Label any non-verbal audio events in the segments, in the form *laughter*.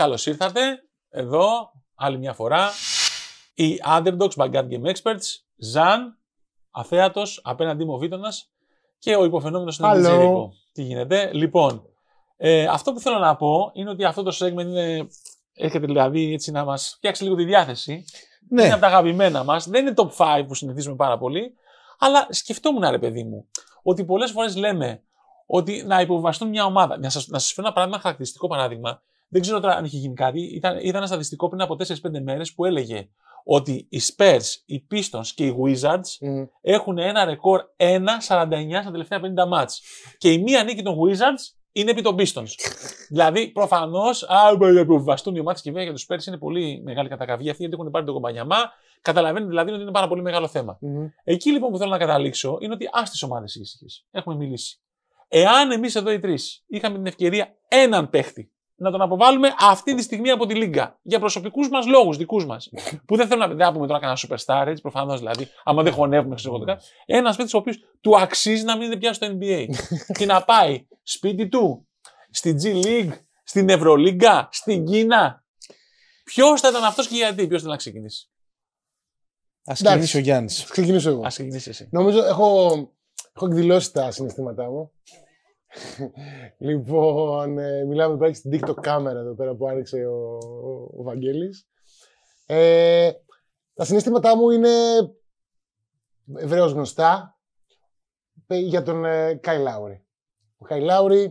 Καλώς ήρθατε εδώ άλλη μια φορά. Οι Underdogs by Game Experts, Ζαν, αθέατος, απέναντί μου ο και ο υποφαινόμενος είναι Τζέρικο. Τι γίνεται. Λοιπόν, ε, αυτό που θέλω να πω είναι ότι αυτό το segment είναι, έρχεται δηλαδή έτσι να μας φτιάξει λίγο τη διάθεση. Ναι. Είναι από τα αγαπημένα μας. Δεν είναι top 5 που συνηθίζουμε πάρα πολύ. Αλλά σκεφτόμουν, ρε παιδί μου, ότι πολλές φορές λέμε ότι να υποβιβαστούν μια ομάδα. Να σας φέρω ένα παράδειγμα, χαρακτηριστικό παράδειγμα. Δεν ξέρω τώρα αν είχε γίνει κάτι. Ήταν, είδα ένα στατιστικό πριν από 4-5 μέρες που έλεγε ότι οι Spurs, οι Pistons και οι Wizards έχουν ένα ρεκόρ 1-49 στα τελευταία 50 μάτς. Και η μία νίκη των Wizards είναι επί των Pistons. δηλαδή, προφανώς, βαστούν οι ομάδες και βέβαια για τους Spurs είναι πολύ μεγάλη κατακαυγή αυτή γιατί έχουν πάρει τον κομπανιαμά. Καταλαβαίνετε δηλαδή ότι είναι πάρα πολύ μεγάλο θέμα. Εκεί λοιπόν που θέλω να καταλήξω είναι ότι ας τις ομάδες ήσυχες. Έχουμε μιλήσει. Εάν εμείς εδώ οι τρεις είχαμε την ευκαιρία έναν παίχτη να τον αποβάλουμε αυτή τη στιγμή από τη Λίγκα. Για προσωπικούς μας λόγους, δικούς μας. *laughs* που δεν θέλουμε να, δεν πούμε τώρα κανένα superstar, έτσι προφανώς δηλαδή. Άμα δεν χωνεύουμε, ξέρω εγώ. Ναι. Ένα παιδί ο οποίος του αξίζει να είναι πια στο NBA. *laughs* και να πάει σπίτι του, στη G League, στην Ευρωλίγκα, στην Κίνα. Ποιος θα ήταν αυτός και γιατί, ποιος θέλει να ξεκινήσει. Ας ξεκινήσει ο Γιάννης. Ας ξεκινήσω εγώ. Ας ξεκινήσεις εσύ. Νομίζω έχω, έχω εκδηλώσει τα συναισθήματά μου λοιπόν, ε, μιλάμε πάλι στην TikTok κάμερα εδώ πέρα που άνοιξε ο, ο Βαγγέλης. Ε, τα συναισθήματά μου είναι ευρέως γνωστά για τον ε, Κάι Λάουρη. Ο Κάι Λάουρη,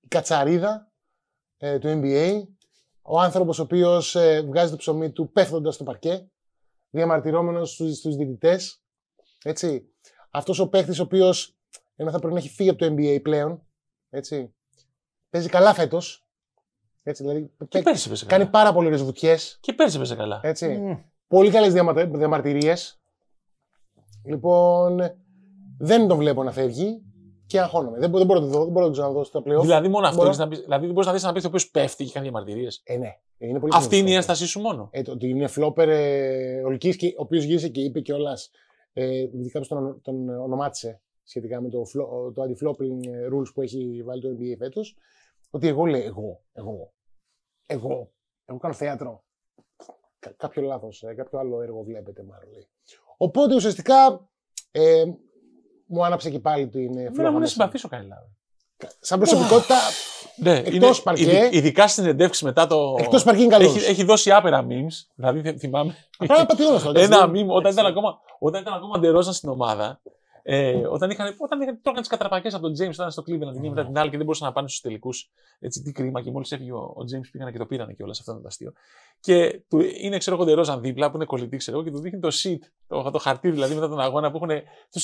η κατσαρίδα ε, του NBA, ο άνθρωπος ο οποίος ε, βγάζει το ψωμί του πέφτοντας στο παρκέ, διαμαρτυρώμενος στους, στους έτσι. Αυτός ο παίχτης ο οποίος ενώ θα πρέπει να έχει φύγει από το NBA πλέον, έτσι. Παίζει καλά φέτος. Έτσι, δηλαδή, και Κάνει πάρα πολλές βουτιέ. Και πέρσι καλά. Έτσι. Πολύ καλές διαμαρτυρίες. Λοιπόν, δεν τον βλέπω να φεύγει και αγχώνομαι. Δεν, δεν μπορώ να το δω, δεν μπορώ να το ξαναδώ πλέον. Δηλαδή, μόνο αυτό. δηλαδή, δεν μπορείς να δεις ένα παίχτη ο οποίος πέφτει και κάνει διαμαρτυρίες. Ε, ναι. Αυτή είναι η ένστασή σου μόνο. Ε, το, ότι είναι φλόπερ ε, ο ο οποίος γύρισε και είπε κιόλας. Ε, δηλαδή κάποιο τον, τον ονομάτισε σχετικά με το, το anti-flopping ε, rules που έχει βάλει το NBA φέτος, ότι εγώ λέω εγώ, εγώ, εγώ, εγώ κάνω θέατρο. κάποιο λάθος, ε, κάποιο άλλο έργο βλέπετε μάλλον. Λέει. Οπότε ουσιαστικά ε, μου άναψε και πάλι την φλόγα. Ε, μου να μου συμπαθεί Σαν προσωπικότητα. Ναι, εκτός παρκέ. Ειδικά στην εντεύξη μετά το. Εκτός παρκέ είναι Έχει, έχει δώσει άπερα memes. Δηλαδή θυμάμαι. Απλά Ένα meme όταν ήταν ακόμα. Όταν στην ομάδα, ε, όταν είχαν, όταν είχαν, τώρα τι κατραπακέ από τον James, ήταν στο Cleveland την μετά την άλλη και δεν μπορούσαν να πάνε στους τελικούς. Έτσι, τι κρίμα. Και μόλις έφυγε ο, Τζέιμ, James πήγαν και το πήραν και όλα σε αυτό το αστείο. Και του, είναι, ξέρω εγώ, Ντερόζαν δίπλα που είναι κολλητή, ξέρω και του δείχνει το sheet, το, το χαρτί δηλαδή μετά τον αγώνα που Του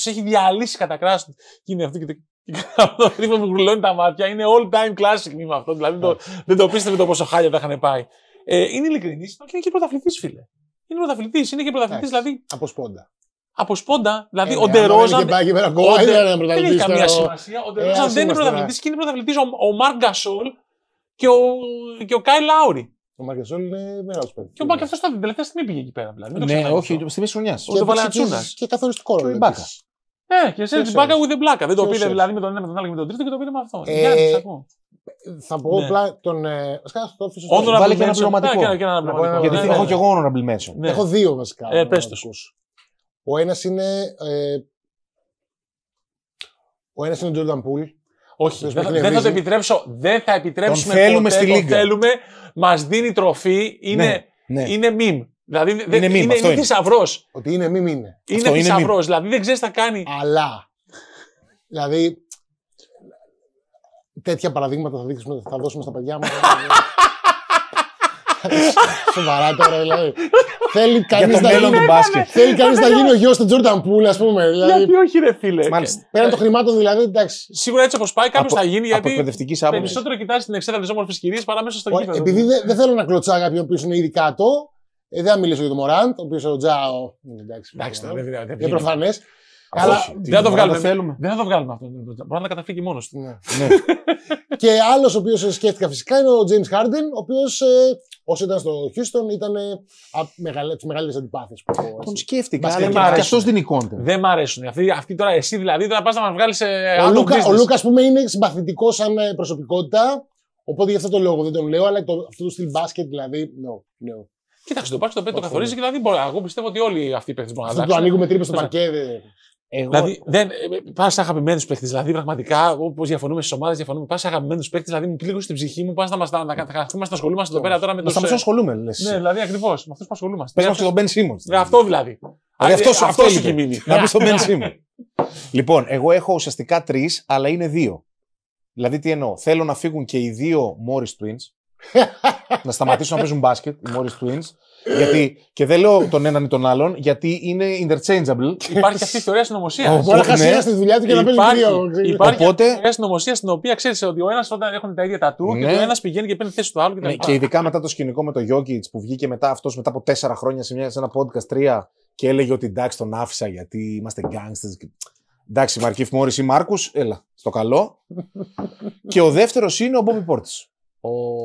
έχει διαλύσει κατά κράτο. Και είναι αυτό και το, κρίμα το κρίμα που γουλώνει τα μάτια είναι all time classic μήμα αυτό. Δηλαδή το, δεν το πίστευε το πόσο χάλια τα είχαν πάει. Ε, είναι ειλικρινής, αλλά είναι και πρωταθλητής, φίλε. Είναι πρωταθλητής, είναι και πρωταθλητής. Δηλαδή... Από σπόντα από σπόντα. Δηλαδή, ε, ο ναι, Ντερόζαν. Δεν έχει καμία σημασία. Ο Ντερόζαν ε, δεν είναι ναι. πρωταθλητής και είναι πρωταθλητής ο Μαρκ Γκασόλ και ο, και Λάουρι. Ο Μαρκεσόλ είναι μεγάλος παιδί. Και ο Μπάκα αυτός την τελευταία στιγμή πήγε εκεί πέρα. Δηλαδή. Ναι, όχι, όχι, στη μέση χρονιάς. Ο Βαλατσούνα. Και καθοριστικό ρόλο. Μπάκα. Ναι, ε, και την μπάκα ούτε μπλάκα. Δεν το πήρε δηλαδή με τον ένα, με τον άλλο και με τον τρίτο και το πήρε με αυτό. Ε, θα πω ναι. απλά τον. Α κάνω το Βάλε και ένα πληρωματικό. Έχω και εγώ honorable mention. Έχω δύο βασικά. Ε, πες τους. Ο ένας είναι. Ε, ο ένας είναι ο Τζόρνταν Πούλ, Όχι, δεν, θα το επιτρέψω. Δεν θα επιτρέψουμε τον θέλουμε ποτέ, θέλουμε. Μας δίνει τροφή. Είναι, ναι, ναι. είναι μίμ Δηλαδή είναι, είναι, είναι, θησαυρός. Ότι είναι μιμ είναι. Είναι θησαυρός. Δηλαδή δεν ξέρεις τι θα κάνει. Αλλά. Δηλαδή. Τέτοια παραδείγματα θα, δείξουμε, θα δώσουμε στα παιδιά μας. *laughs* Σοβαρά τώρα, δηλαδή. Θέλει κανεί να, γίνει... Θέλει κανείς να γίνει ο γιος του Τζόρνταν Πούλ, ας πούμε. Δηλαδή. Γιατί όχι, ρε φίλε. Μάλιστα. Πέραν των χρημάτων, δηλαδή. Εντάξει. Σίγουρα έτσι όπως πάει, κάποιος θα γίνει. Γιατί περισσότερο κοιτάζει την εξέδρα της όμορφης κυρίας παρά μέσα στο κύκλο. Επειδή δεν θέλω να κλωτσά κάποιον που είναι ήδη κάτω, ε, δεν θα μιλήσω για τον Μωράντ, ο οποίος ο Τζάο. Εντάξει, εντάξει, είναι προφανές. Αλλά δεν θα το βγάλουμε. Θέλουμε. Δεν θα το βγάλουμε αυτό. Μπορεί να καταφύγει μόνος του. Ναι. ναι. *laughs* και άλλος ο οποίος ε, σκέφτηκα φυσικά είναι ο James Harden, ο οποίος ε, όσο ήταν στο Houston ήταν ε, από τι μεγάλε αντιπάθειες που έχω. Τον σκέφτηκα, αλλά και αυτό δεν εικόνται. Δεν μ' αρέσουν. Αυτή, αυτή τώρα εσύ δηλαδή τώρα πας να μας βγάλεις. Ε, ο, Λούκα, ο Λούκας, πούμε, είναι συμπαθητικό σαν προσωπικότητα. Οπότε γι' αυτό το λόγο δεν τον λέω, αλλά το, αυτό το στυλ μπάσκετ δηλαδή. No, no. Κοίταξε το πάρκο το πέντε το καθορίζει και δηλαδή. Εγώ πιστεύω ότι όλοι αυτοί οι παίχτε μπορούν να Αν Το ανοίγουμε τρύπες στο παρκέ. Εγώ... Δηλαδή, δεν, πας αγαπημένους παίκτες. Δηλαδή, πραγματικά, όπως διαφωνούμε στις ομάδες, διαφωνούμε. Πας αγαπημένους παίκτες, δηλαδή μου πλήγω στην ψυχή μου. Πας να μας τα να, να, ασχολούμαστε εδώ πέρα τώρα με του. Να ε, ασχολούμε, λες. Ναι, δηλαδή ακριβώς. Με αυτούς που ασχολούμαστε. Πες μας και τον Μπεν ναι, Αυτό δηλαδή. δηλαδή ε, αυτός, αυτό, έχει μείνει. Να πεις τον Μπεν ναι. Σίμον. Λοιπόν, εγώ έχω ουσιαστικά τρεις, αλλά είναι δύο. Δηλαδή, τι εννοώ. Θέλω να φύγουν και οι δύο Μόρι Twins. *laughs* να σταματήσουν να παίζουν μπάσκετ οι Morris Twins γιατί, και δεν λέω τον έναν ή τον άλλον, γιατί είναι interchangeable. Υπάρχει αυτή η ιστορία συνωμοσία. θεωρια συνωμοσια μπορει να χάσει στη δουλειά του και να παίζει δύο. Υπάρχει Οπότε... αυτή η συνωμοσία στην οποία ξέρεις ότι ο ένας όταν έχουν τα ίδια τα του και ναι. ο ένας πηγαίνει και παίρνει θέση του άλλου. Και, ναι, και ειδικά μετά το σκηνικό με το Γιώκητ που βγήκε μετά αυτός μετά από τέσσερα χρόνια σε, μια, σε ένα podcast τρία και έλεγε ότι εντάξει τον άφησα γιατί είμαστε gangsters. Εντάξει, Μαρκίφ Μόρις ή Μάρκους, έλα, στο καλό. *laughs* και ο δεύτερος είναι ο Μπόμπι Πόρτης.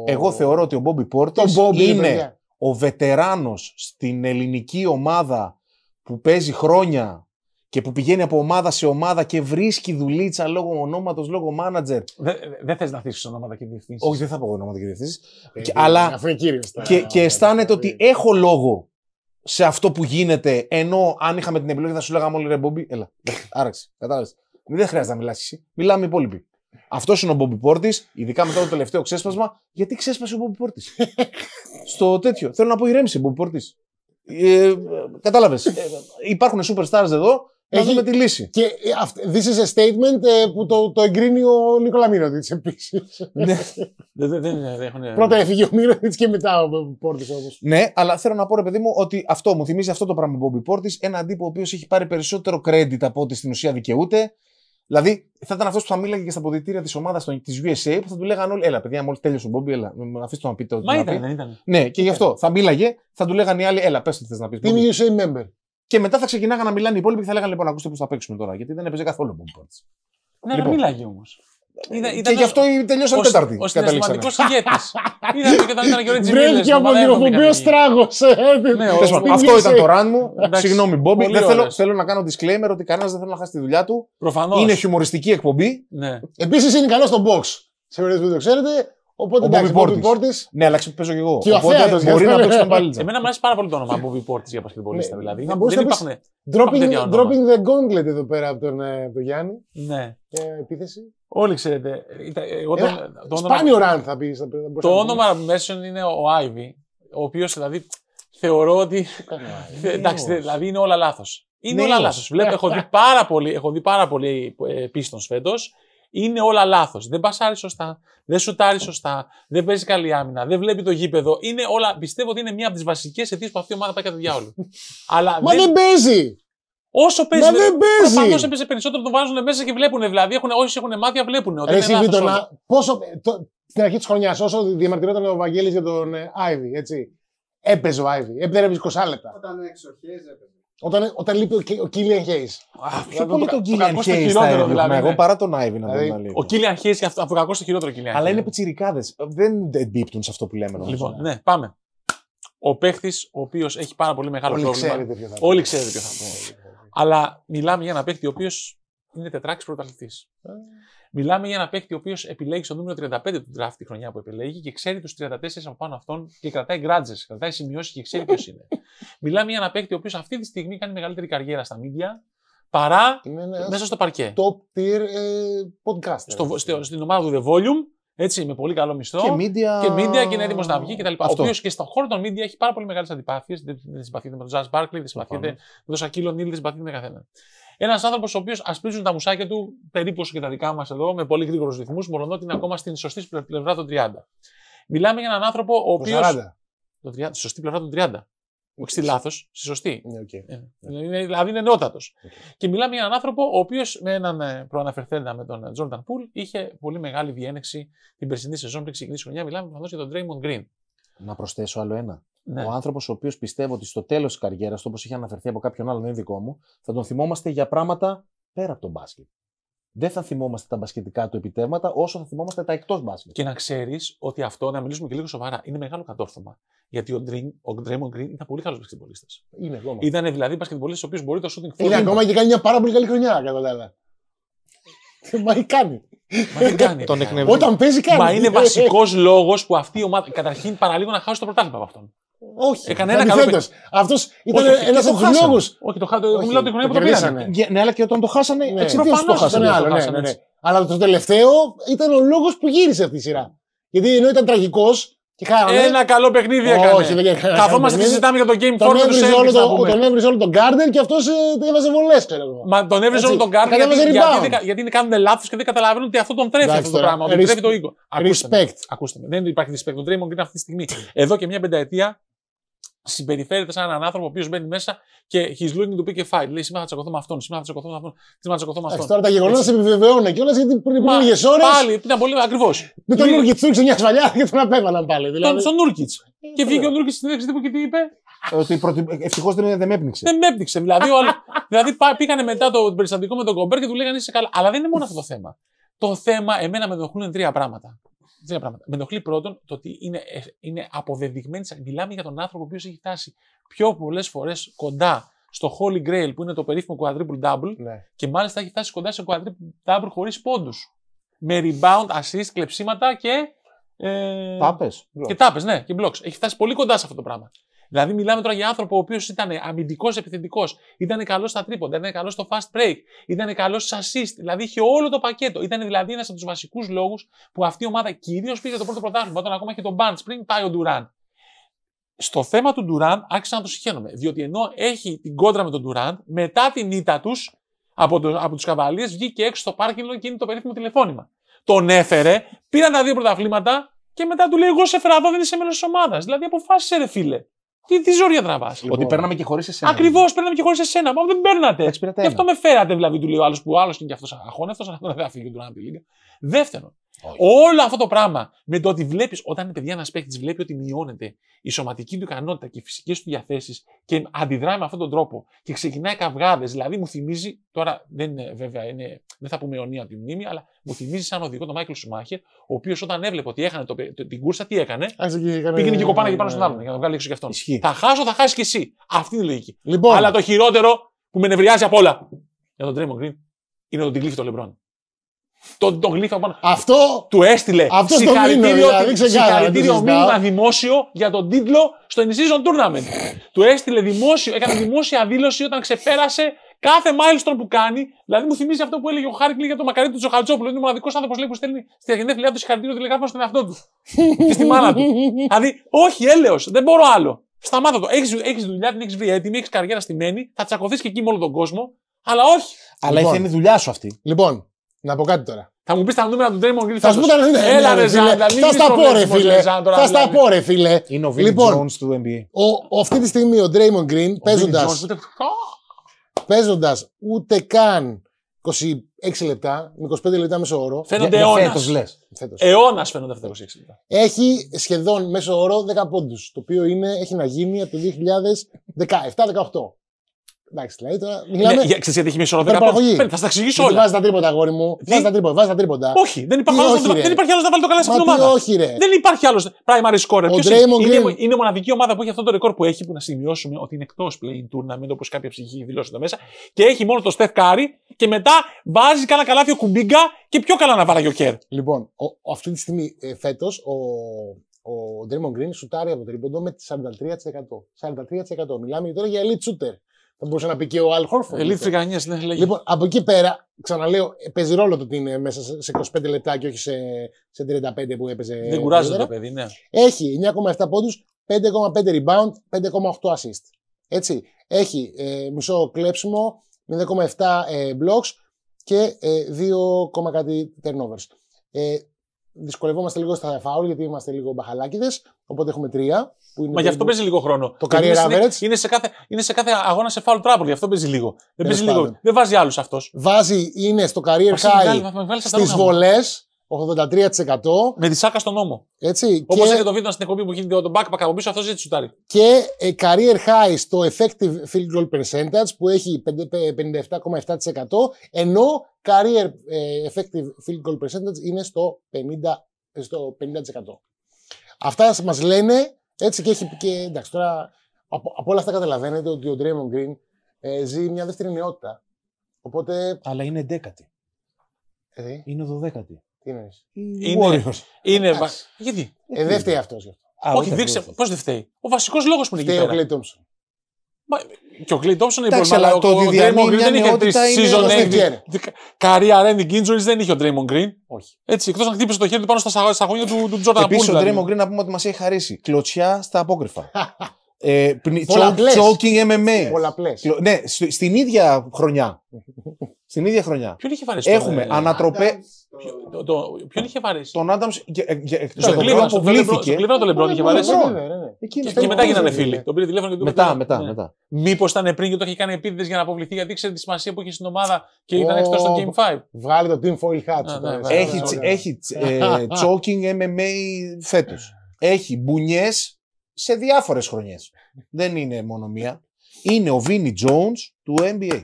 Εγώ θεωρώ ότι ο Μπόμπι Πόρτη είναι ο βετεράνος στην ελληνική ομάδα που παίζει χρόνια και που πηγαίνει από ομάδα σε ομάδα και βρίσκει δουλίτσα λόγω ονόματος, λόγω μάνατζερ. Δεν δε θες να αφήσεις ονόματα και διευθύνσεις. Όχι, δεν θα πω ονόματα και διευθύνσεις. Ε, αλλά. Αφού κύριος, και, και αισθάνεται ότι έχω λόγο σε αυτό που γίνεται, ενώ αν είχαμε την επιλογή θα σου λέγαμε όλοι ρε έλα. Άραξε, κατάλαβες. Δεν χρειάζεται να μιλάσει. Μιλάμε οι υπόλοιποι. Αυτός είναι ο Μπόμπι Πόρτη, ειδικά μετά το τελευταίο ξέσπασμα. Γιατί ξέσπασε ο Μπόμπι Πόρτη. *laughs* Στο τέτοιο. Θέλω να πω ηρέμηση, Μπόμπι Πόρτη. Ε, Κατάλαβες. υπάρχουν ε, υπάρχουν superstars εδώ. Να δούμε τη λύση. Και ε, this is a statement ε, που το, το εγκρίνει ο Νίκολα Μύρωτιτ επίσης. *laughs* ναι. *laughs* Πρώτα έφυγε ο Μύροδη και μετά ο Πόρτη όμω. Ναι, αλλά θέλω να πω ρε παιδί μου ότι αυτό μου θυμίζει αυτό το πράγμα ο Μπόμπι Πόρτη. Έναν τύπο ο οποίος έχει πάρει περισσότερο credit από ό,τι στην ουσία δικαιούται. Δηλαδή, θα ήταν αυτός που θα μίλαγε και στα αποδητήρια της ομάδας τη USA που θα του λέγανε όλοι: Έλα, παιδιά, μόλις τέλειωσε ο Μπόμπι, έλα, αφήστε το να πείτε ό,τι. Μα να ήταν, πει. δεν ήταν. Ναι, και γι' αυτό θα μίλαγε, θα του λέγανε οι άλλοι: Έλα, πες τι θες να πεις. Είναι USA member. Και μετά θα ξεκινάγανε να μιλάνε οι υπόλοιποι και θα λέγανε: Λοιπόν, ακούστε πώς θα παίξουμε τώρα, γιατί δεν έπαιζε καθόλου ο Μπόμπι. Ναι, λοιπόν. να μίλαγε όμως και γι' αυτό τελειώσαν τέταρτη. Ο συναισθηματικός ηγέτης. *laughs* Είδατε και όταν ήταν και ο Ρέτζι Βρέθηκε από ε, ναι, ο Αυτό ήταν το ραν μου. Συγγνώμη, Μπόμπι. Θέλω να κάνω disclaimer ότι κανένας δεν θέλει να χάσει τη δουλειά του. Προφανώς. Είναι χιουμοριστική εκπομπή. Ναι. Επίσης είναι καλό στο box. Σε περίπτωση που το ξέρετε, Οπότε ο εντάξει, Bobby Portis. Ναι, αλλά παίζω και εγώ. Και Οπότε αφέατος, μπορεί να παίξει τον Εμένα μου αρέσει πάρα πολύ το όνομα Bobby Portis για πασχεδιασμό. Ναι. δηλαδή. Να μπορούσε να υπάρχουν. Dropping, the gauntlet εδώ πέρα από τον, ε, τον Γιάννη. Ναι. Και επίθεση. Όλοι ξέρετε. Εγώ το, το σπάνιο όνομα... θα πεις. Το όνομα μέσων είναι ο Άιβι, ο οποίος δηλαδή θεωρώ ότι. *laughs* Ε, εντάξει, δηλαδή είναι όλα λάθος. Είναι ναι, όλα λάθος. Βλέπω, έχω δει πάρα πολύ, έχω δει πάρα πολύ πίστων ε, φέτος είναι όλα λάθος. Δεν πασάρει σωστά, δεν σουτάρεις σωστά, δεν παίζεις καλή άμυνα, δεν βλέπει το γήπεδο. Είναι όλα, πιστεύω ότι είναι μία από τις βασικές αιτίες που αυτή η ομάδα πάει κατά διάολο. *laughs* Αλλά Μα δεν... δεν παίζει! Όσο παίζει. Μα δεν παίζει! έπαιζε περισσότερο, τον βάζουν μέσα και βλέπουν. Δηλαδή, έχουν, όσοι έχουν μάτια βλέπουν. Ότι Εσύ, Βίτονα, πόσο. Το, στην αρχή της χρονιάς, όσο διαμαρτυρόταν ο Βαγγέλης για τον ε, Άιβι, έτσι. Έπαιζε ο Άιβι. Έπαιζε 20 λεπτά. Όταν όταν, όταν λείπει ο Κίλιαν Χέις. Πιο πολύ τον Κίλιαν Χέι. Δηλαδή, ναι. Εγώ παρά τον Άιβι να δηλαδή, Ο Κίλιαν Χέις και αυτό, κακός στο χειρότερο Κίλιαν Αλλά είναι πιτσιρικάδες. Δεν εμπίπτουν σε αυτό που λέμε. Λοιπόν, ναι, πάμε. Ο παίχτης, ο οποίος έχει πάρα πολύ μεγάλο Όλοι πρόβλημα. Ξέρετε Όλοι ξέρετε ποιο θα πω. Αλλά μιλάμε για ένα παίχτη ο οποίος είναι τετράξι πρωταθλητής. Μιλάμε για ένα παίκτη ο οποίος επιλέγει στο νούμερο 35 του draft τη χρονιά που επιλέγει και ξέρει τους 34 από πάνω αυτών και κρατάει γκράτζες, κρατάει σημειώσεις και ξέρει ποιος είναι. *laughs* Μιλάμε για ένα παίκτη ο οποίος αυτή τη στιγμή κάνει μεγαλύτερη καριέρα στα μίντια παρά μέσα στο παρκέ. Top tier ε, podcast. Στο, στο, στην ομάδα του The Volume, έτσι, με πολύ καλό μισθό. Και media. Και media και είναι έτοιμος να βγει κτλ. Ο οποίος και στον χώρο των media έχει πάρα πολύ μεγάλες αντιπάθειες. Δεν, συμπαθείτε με τον Τζαζ Μπάρκλι, δεν συμπαθείτε με τον Σακύλο Νίλ, δεν συμπαθείτε με καθέναν. Ένας άνθρωπος ο οποίος ασπίζουν τα μουσάκια του περίπου όσο και τα δικά μας εδώ, με πολύ γρήγορους ρυθμούς, μόνο ότι είναι ακόμα στην σωστή πλευρά των 30. Μιλάμε για έναν άνθρωπο ο οποίο. Το Σωστή πλευρά των 30. Όχι στη λάθος, στη σωστή. Okay. Ναι, ε, είναι, δηλαδή είναι νεότατος. Και μιλάμε για έναν άνθρωπο ο οποίος με έναν ε, προαναφερθέντα με τον Τζόρνταν ε, Πούλ είχε πολύ μεγάλη διένεξη την περσινή σεζόν πριν ξεκινήσει χρονιά. Μιλάμε για τον Draymond Green. Να προσθέσω άλλο ένα. Ναι. Ο άνθρωπος, ο οποίος πιστεύω ότι στο τέλος της καριέρας του, όπως είχε αναφερθεί από κάποιον άλλον, είναι δικό μου, θα τον θυμόμαστε για πράγματα πέρα από τον μπάσκετ. Δεν θα θυμόμαστε τα μπασκετικά του επιτεύγματα όσο θα θυμόμαστε τα εκτός μπάσκετ. Και να ξέρεις ότι αυτό, να μιλήσουμε και λίγο σοβαρά, είναι μεγάλο κατόρθωμα. Γιατί ο, Dream, ο Green ήταν πολύ καλός μπασκετμπολίστας. Είναι ακόμα. Ναι. Ήταν δηλαδή μπασκετμπολίστας ο οποίος μπορεί το shooting forward. Είναι ακόμα και κάνει μια πάρα πολύ καλή χρονιά, κατάλαβα. Μα κάνει. Μα κάνει. Όταν παίζει, κάνει. Μα είναι βασικός λόγος που αυτή η ομάδα. Καταρχήν παραλίγο να χάσει το πρωτάθλημα από αυτόν. Όχι. Έκανε ε, ένα καλό. Αυτό ήταν ένα από τους λόγους. Όχι, το χάσανε. Μιλάω το χρονιά που το πήρανε. Ναι, αλλά και όταν το χάσανε. Ναι, Προφανώ το χάσανε. Άλλο, ναι, ναι, ναι, ναι. Αλλά το τελευταίο ήταν ο λόγος που γύρισε αυτή η σειρά. Γιατί ενώ ήταν τραγικός. χάρανε. Ένα καλό παιχνίδι έκανε. Όχι, δεν έκανε. Καθόμαστε και συζητάμε για το Game 4 του το, Τον έβριζε όλο τον Garden και αυτός ε, έβαζε βολές, Μα τον έβριζε όλο τον Garden γιατί γιατί, κάνουν λάθος και δεν καταλαβαίνουν ότι αυτό τον τρέφει αυτό το πράγμα. Ότι τρέφει το οίκο. Respect. Ακούστε με. Δεν υπάρχει respect. Τον τρέμον είναι αυτή τη στιγμή. Εδώ και μια πενταετία συμπεριφέρεται σαν έναν άνθρωπο ο οποίος μπαίνει μέσα και he's looking to pick a fight. Λέει σήμερα θα τσακωθώ με αυτόν, σήμερα θα τσακωθώ με αυτόν, σήμερα θα τσακωθώ με αυτόν. Τώρα τα γεγονότα σε επιβεβαιώνουν κιόλας γιατί πριν από λίγες ώρες. Πάλι ήταν πολύ ακριβώ. Με τον Νούρκιτ του μια σφαλιά, *laughs* και τον απέβαλαν πάλι. Δηλαδή. Τον, Νούρκιτ. και βγήκε ο Νούρκιτ στην έξι και τι είπε. Ότι ευτυχώς δεν, δεν με έπνιξε. Δεν με έπνιξε. Δηλαδή, δηλαδή πήγανε μετά το περιστατικό με τον Κομπέρ και του λέγανε είσαι καλά. Αλλά δεν είναι μόνο αυτό το θέμα. Το θέμα εμένα με ενοχλούν τρία πράγματα τρία πράγματα. Με ενοχλεί πρώτον το ότι είναι, ε, είναι αποδεδειγμένη. Μιλάμε για τον άνθρωπο ο έχει φτάσει πιο πολλές φορές κοντά στο Holy Grail που είναι το περίφημο quadruple double ναι. και μάλιστα έχει φτάσει κοντά σε quadruple double χωρίς πόντους. Με rebound, assist, κλεψίματα και. Ε, τάπες. Και τάπες, ναι, και blocks. Έχει φτάσει πολύ κοντά σε αυτό το πράγμα. Δηλαδή, μιλάμε τώρα για άνθρωπο ο οποίος ήταν αμυντικός επιθετικός, ήταν καλός στα τρίποντα, ήταν καλός στο fast break, ήταν καλό στι assist, δηλαδή είχε όλο το πακέτο. Ήταν δηλαδή ένας από τους βασικούς λόγους που αυτή η ομάδα κυρίως πήγε το πρώτο πρωτάθλημα, όταν ακόμα είχε τον Barnes πριν πάει ο Ντουράν. Στο θέμα του Ντουράν άρχισα να το συγχαίρομαι, διότι ενώ έχει την κόντρα με τον Ντουράν, μετά την ήττα τους από, το, από τους Καβαλίε βγήκε έξω στο πάρκινγκ και είναι το περίφημο τηλεφώνημα. Τον έφερε, πήραν τα δύο πρωταθλήματα και μετά του λέει: Εγώ σε δεν είσαι μέλος της ομάδας. Δηλαδή αποφάσισε, ρε φίλε. Τι, τι να πα. Ότι λοιπόν. παίρναμε και χωρίς εσένα. Ακριβώς, δηλαδή. παίρναμε και χωρίς εσένα. Μα δεν παίρνατε. Γι' αυτό με φέρατε, δηλαδή, του λέει ο άλλος που άλλο είναι και αυτό αγχώνευτο, αυτό δεν θα φύγει του να πει λίγα. Δεύτερον, όχι. Όλο αυτό το πράγμα με το ότι βλέπεις, όταν η παιδιά ένας παίχτη βλέπει ότι μειώνεται η σωματική του ικανότητα και οι φυσικές του διαθέσεις και αντιδράει με αυτόν τον τρόπο και ξεκινάει καυγάδες, δηλαδή μου θυμίζει, τώρα δεν είναι βέβαια, είναι, δεν θα πούμε αιωνία τη μνήμη, αλλά μου θυμίζει σαν οδηγό τον Μάικλ Σουμάχερ, ο οποίος όταν έβλεπε ότι έχανε το, την κούρσα, τι έκανε. πήγαινε και κοπάνα και πάνω στον ναι, άλλον ναι. για να το βγάλει έξω κι αυτόν. Θα χάσω, θα χάσεις κι εσύ. Αυτή είναι η λογική. Λοιπόν. Αλλά το χειρότερο που με νευριάζει απ' όλα για τον Τρέμον Γκριν είναι ότι την κλείφει το τον, τον πάνω. Αυτό. Του έστειλε. Αυτό συγχαρητήριο, μήνυμα. συγχαρητήριο δηλαδή, μήνυμα δημόσιο για τον τίτλο στο In Season Tournament. του έστειλε δημόσιο, έκανε δημόσια δήλωση όταν ξεπέρασε κάθε milestone που κάνει. Δηλαδή μου θυμίζει αυτό που έλεγε ο Χάρκλι για το μακαρί του Τσοχαλτσόπουλου. Είναι ο μοναδικός άνθρωπος που στέλνει στη γενέθλιά του συγχαρητήριο λεγάφου στον εαυτό του. και στη μάνα του. δηλαδή, όχι, έλεος, δεν μπορώ άλλο. Σταμάτα το. Έχεις δουλειά, την έχεις βρει έτοιμη, έχεις καριέρα στη μένη, θα τσακωθείς και εκεί με όλο τον κόσμο. Αλλά όχι. Αλλά λοιπόν, είναι δουλειά σου αυτή. Λοιπόν, να πω κάτι τώρα. Θα μου πεις τα νούμερα του Draymond Γκριν Θα σου πω τα νούμερα. Έλα, ρε Ζάντα. Θα στα πω, ρε φίλε. Θα στα πω, ρε φίλε. Είναι ο Βίλι λοιπόν, του NBA. αυτή τη στιγμή ο Draymond Γκριν, παίζοντα. Παίζοντας ούτε καν 26 λεπτά, 25 λεπτά μέσω όρο. Φαίνονται αιώνα. Αιώνας φαίνονται αυτά τα 26 λεπτά. Έχει σχεδόν μέσω όρο 10 πόντους. Το οποίο έχει να γίνει από το 2017-18. Εντάξει, δηλαδή τώρα. Ναι, μιλάμε. Ναι, ξέρεις, γιατί έχει μια Θα στα εξηγήσω όλα. Βάζεις τα τρίποτα, αγόρι μου. Βάζεις τα τρίποτα. Βάζεις τα τρίποτα. Όχι, δεν υπάρχει άλλος να βάλει το καλά σε ομάδα. Όχι, ρε. Δεν υπάρχει άλλος primary score. Ο είναι, είναι, είναι μοναδική ομάδα που έχει αυτό το ρεκόρ που έχει, που να σημειώσουμε ότι είναι εκτός play tournament, όπως κάποια ψυχή δηλώσει εδώ μέσα. Και έχει μόνο το Στεφ Κάρι και μετά βάζει καλά καλάθιο Κουμπίγκα και πιο καλά να βάλει ο Κέρ. Λοιπόν, αυτή τη στιγμή ε, φέτος ο, ο Draymond Green σουτάρει από το τρίποντο με 43%. 43%. Μιλάμε τώρα για elite shooter. Θα μπορούσε να πει και ο Αλ Χόρφορντ. Ελίτ ναι, Λοιπόν, από εκεί πέρα, ξαναλέω, παίζει ρόλο το ότι είναι μέσα σε 25 λεπτά και όχι σε, σε 35 που έπαιζε. Δεν κουράζει το παιδί, ναι. Έχει 9,7 πόντου, 5,5 rebound, 5,8 assist. Έτσι. Έχει ε, μισό κλέψιμο, 0,7 ε, blocks και ε, 2, κάτι turnovers. Ε, δυσκολευόμαστε λίγο στα φάουλ γιατί είμαστε λίγο μπαχαλάκιδε. Οπότε έχουμε τρία. Που είναι Μα γι' αυτό παίζει λίγο χρόνο. Το career average. Είναι, σε κάθε, είναι σε κάθε αγώνα σε foul τράπολ, γι' αυτό παίζει λίγο. Δεν, παίζει λίγο. Δεν βάζει άλλους αυτός. Βάζει, είναι στο career high στι βολέ 83%. Με τη σάκα στον νόμο. Έτσι. Όπως και... το βίντεο στην εκπομπή που γίνεται το backpack από πίσω, αυτό έτσι σουτάρι. Και ε, career high στο effective field goal percentage που έχει 57,7%, ενώ career ε, effective field goal percentage είναι στο 50%. Στο 50%. Αυτά μας λένε έτσι και έχει. Και, εντάξει, τώρα από, όλα αυτά καταλαβαίνετε ότι ο Draymond Green ε, ζει μια δεύτερη νεότητα. Οπότε... Αλλά είναι δέκατη. Ε? Είναι δωδέκατη. Τι εννοείς. Είναι. είναι Γιατί. Ε, δεν φταίει αυτός Όχι, δείξε. Πώς δεν φταίει. Ο βασικός λόγος που είναι εκεί. Φταίει ο Κλέι Τόμψον. Και ο Κλέι Τόμψον είναι πολύ Αλλά ο Draymond Green δεν είχε τρει season ending. Καρία ending injuries δεν είχε ο Draymond Γκριν. Όχι. Έτσι, εκτός να χτύπησε το χέρι του πάνω στα σαγόνια του Τζόρνταν Πούλ. Επίσης ο δηλαδή. Draymond Γκριν να πούμε ότι μας έχει χαρίσει. Κλωτσιά στα απόκρυφα. Τσόκινγκ MMA. Πολλαπλέ. Ναι, στην ίδια χρονιά. *laughs* Στην ίδια χρονιά. Ποιον είχε βαρέσει Έχουμε τον, ανατροπέ. Το, το, ποιον είχε βαρέσει. Τον Άνταμ. Στον Κλίβα που βλήθηκε. Στον Κλίβα τον Λεμπρόν είχε βαρέσει. Ναι, ναι, ναι. Και μετά γίνανε φίλοι. Τον πήρε τηλέφωνο και τον Μετά, μετά. Μήπως ήταν πριν και το είχε κάνει επίτηδες για να αποβληθεί γιατί ήξερε τη σημασία που είχε στην ομάδα και ήταν εκτό στο Game 5. Βγάλει το Team Foil Hats. Έχει ε, choking MMA φέτος. Έχει μπουνιές σε διάφορες χρονιές. Δεν είναι μόνο μία. Είναι ο Βίνι Jones του NBA.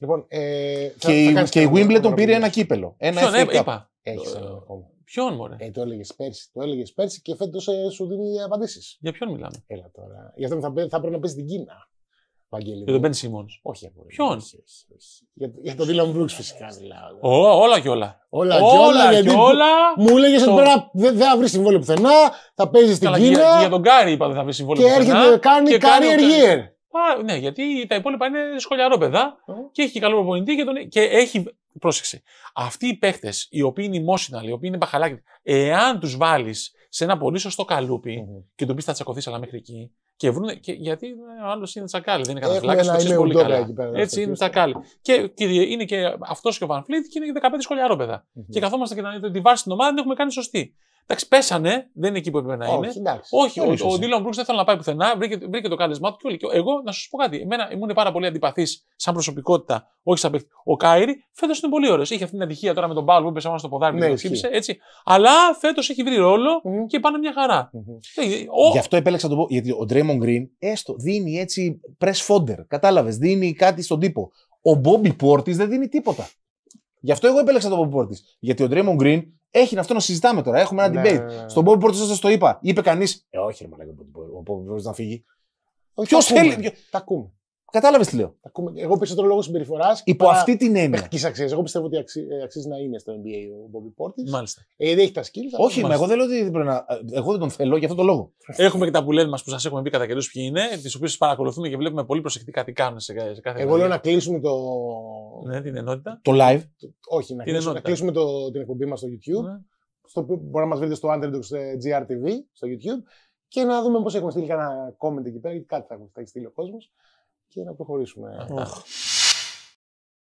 Λοιπόν, ε, θα, και, θα και η Wimbledon πήρε ένα κύπελο. Ένα Ποιον, ε, FA είπα. Έχεις ακόμα. Ε, ποιον, μωρέ. Ε, το έλεγες πέρσι. πέρσι και φέτος ε, σου δίνει απαντήσεις. Για ποιον μιλάμε. Έλα τώρα. Για αυτό θα, θα πρέπει να πεις στην Κίνα. Βαγγέλη. Για τον Μπεν Σίμον. Όχι, ε, Ποιον. Για, για τον Δίλαν Μπρούξ φυσικά μιλάω. όλα και όλα. Όλα και όλα. και όλα μου έλεγες ότι πέρα δεν θα βρεις συμβόλαιο πουθενά, θα παίζεις στην Κίνα. Για, τον Κάρι είπα δεν θα βρεις συμβόλαιο πουθενά. Και έρχεται, κάνει, κάνει εργίερ. Α, ναι, γιατί τα υπόλοιπα είναι σχολιαρόπαιδα mm. και έχει και καλό προπονητή και, τον... και έχει. Πρόσεξε. Αυτοί οι παίχτε, οι οποίοι είναι emotional, οι οποίοι είναι μπαχαλάκι, εάν τους βάλεις σε ένα πολύ σωστό καλούπι mm-hmm. και του πεις θα τσακωθείς, αλλά μέχρι εκεί. Και και, γιατί ο άλλος είναι τσακάλι, δεν είναι καταφυλάξει, Δεν είναι πολύ καλά. Εκεί πέρα, Έτσι είναι τσακάλι. Και, και είναι και αυτός και ο Βανφλίτ και είναι 15 σχολιαρόπαιδα. Mm-hmm. Και καθόμαστε και να δείτε τη βάση στην ομάδα δεν έχουμε κάνει σωστή. Εντάξει, πέσανε, δεν είναι εκεί που έπρεπε να είναι. Όχι, όχι, όχι ο, Ντίλον Μπρούξ δεν θέλει να πάει πουθενά, βρήκε, βρήκε το κάλεσμά του και όλοι. Εγώ, να σας πω κάτι, εμένα ήμουν πάρα πολύ αντιπαθής σαν προσωπικότητα, όχι σαν παίκτη. Ο Κάιρι φέτο είναι πολύ ωραίος. Είχε αυτή την ατυχία τώρα με τον Πάουλ που έπεσε πάνω στο ποδάρι ναι, και το έτσι. Αλλά φέτος έχει βρει ρόλο mm-hmm. και πάνε μια χαρα mm-hmm. Ε, ο... Γι' αυτό επέλεξα να το πω, γιατί ο Ντρέμον Γκριν έστω δίνει έτσι press fodder. Κατάλαβες, δίνει κάτι στον τύπο. Ο Μπόμπι Πόρτη δεν δίνει τίποτα. Γι' αυτό εγώ επέλεξα τον Μπομπι Πόρτη. Γιατί ο Ντρέμον Γκριν έχει αυτό να συζητάμε τώρα. Έχουμε ένα ναι, debate. Ναι, ναι. Στον Bobby σας το είπα. Είπε κανείς. Ε, όχι, ρε Μαλάκι, ο πρέπει να φύγει. Ποιος θέλει. Τα ακούμε. Κατάλαβες τι λέω. Εγώ περισσότερο λόγο συμπεριφορά. Υπό αυτή την έννοια. Εγώ πιστεύω ότι αξί, ε, αξίζει να είναι στο NBA ο Μπομπι Πόρτη. Μάλιστα. Ε, δεν έχει τα σκύλια. Όχι, μα εγώ δεν λέω ότι πρέπει να. Ε, εγώ δεν τον θέλω για αυτόν τον λόγο. Έχουμε και τα που λένε μας που σας έχουμε πει κατά καιρούς ποιοι είναι, τις οποίες παρακολουθούμε και βλέπουμε πολύ προσεκτικά τι κάνουν σε, κάθε Εγώ λέω να κλείσουμε το. Ναι, την ενότητα. Το live. Όχι, να, κλείσουμε, να κλείσουμε το, την εκπομπή μας στο YouTube. Ναι. Στο μπορεί να μας βρείτε στο Underdogs ε, GRTV στο YouTube και να δούμε πώς έχουμε στείλει κανένα comment εκεί πέρα γιατί κάτι θα έχει στείλει ο κόσμος και να προχωρήσουμε. Oh.